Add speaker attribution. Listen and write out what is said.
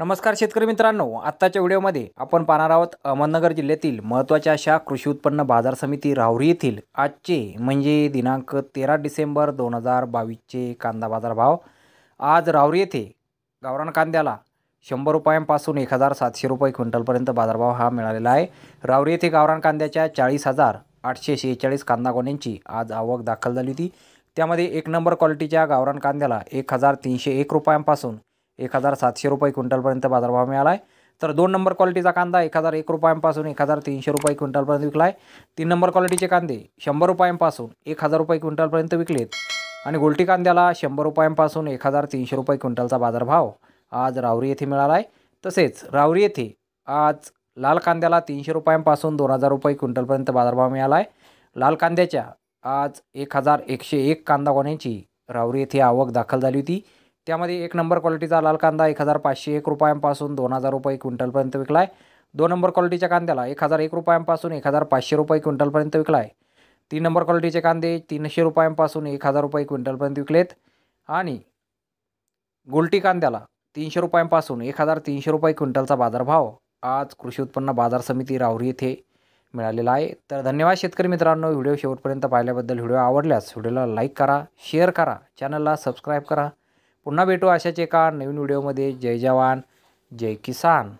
Speaker 1: नमस्कार शेतकरी मित्रांनो आत्ताच्या व्हिडिओमध्ये आपण पाहणार आहोत अहमदनगर जिल्ह्यातील महत्त्वाच्या अशा कृषी उत्पन्न बाजार समिती राहुरी येथील आजचे म्हणजे दिनांक तेरा डिसेंबर दोन हजार बावीसचे कांदा बाजार भाव आज राहुरी येथे गावरान कांद्याला शंभर रुपयांपासून एक हजार सातशे रुपये क्विंटलपर्यंत बाजारभाव हा मिळालेला आहे रावरी येथे गावरान कांद्याच्या चाळीस हजार आठशे शेहेचाळीस कांदा गोण्यांची आज आवक दाखल झाली होती त्यामध्ये एक नंबर क्वालिटीच्या गावरान कांद्याला एक हजार तीनशे एक रुपयांपासून एक हजार सातशे रुपये क्विंटलपर्यंत बाजारभाव मिळाला आहे तर दोन नंबर क्वालिटीचा कांदा एक हजार एक रुपयांपासून एक हजार तीनशे रुपये क्विंटलपर्यंत विकला आहे तीन नंबर क्वालिटीचे कांदे शंभर रुपयांपासून एक हजार रुपये क्विंटलपर्यंत विकलेत आणि गोलटी कांद्याला शंभर रुपयांपासून एक हजार तीनशे रुपये क्विंटलचा बाजारभाव आज रावरी येथे मिळाला आहे तसेच रावरी येथे आज लाल कांद्याला तीनशे रुपयांपासून दोन हजार रुपये क्विंटलपर्यंत बाजारभाव मिळाला आहे लाल कांद्याच्या आज एक हजार एकशे एक कांदा कोण्याची रावरी येथे आवक दाखल झाली होती त्यामध्ये एक नंबर क्वालिटीचा लाल कांदा एक हजार पाचशे एक रुपयांपासून दोन हजार रुपये क्विंटलपर्यंत विकला आहे दोन नंबर क्वालिटीच्या कांद्याला एक हजार एक रुपयांपासून एक हजार पाचशे रुपये क्विंटलपर्यंत विकला आहे तीन नंबर क्वालिटीचे कांदे तीनशे रुपयांपासून एक हजार रुपये क्विंटलपर्यंत विकलेत आणि गुलटी कांद्याला तीनशे रुपयांपासून एक हजार तीनशे रुपये क्विंटलचा बाजारभाव आज कृषी उत्पन्न बाजार समिती राहुरी येथे मिळालेला आहे तर धन्यवाद शेतकरी मित्रांनो व्हिडिओ शेवटपर्यंत पाहिल्याबद्दल व्हिडिओ आवडल्यास व्हिडिओला लाईक करा शेअर करा चॅनलला सबस्क्राईब करा पुन्हा भेटू अशाच एका नवीन व्हिडिओमध्ये जय जवान जय किसान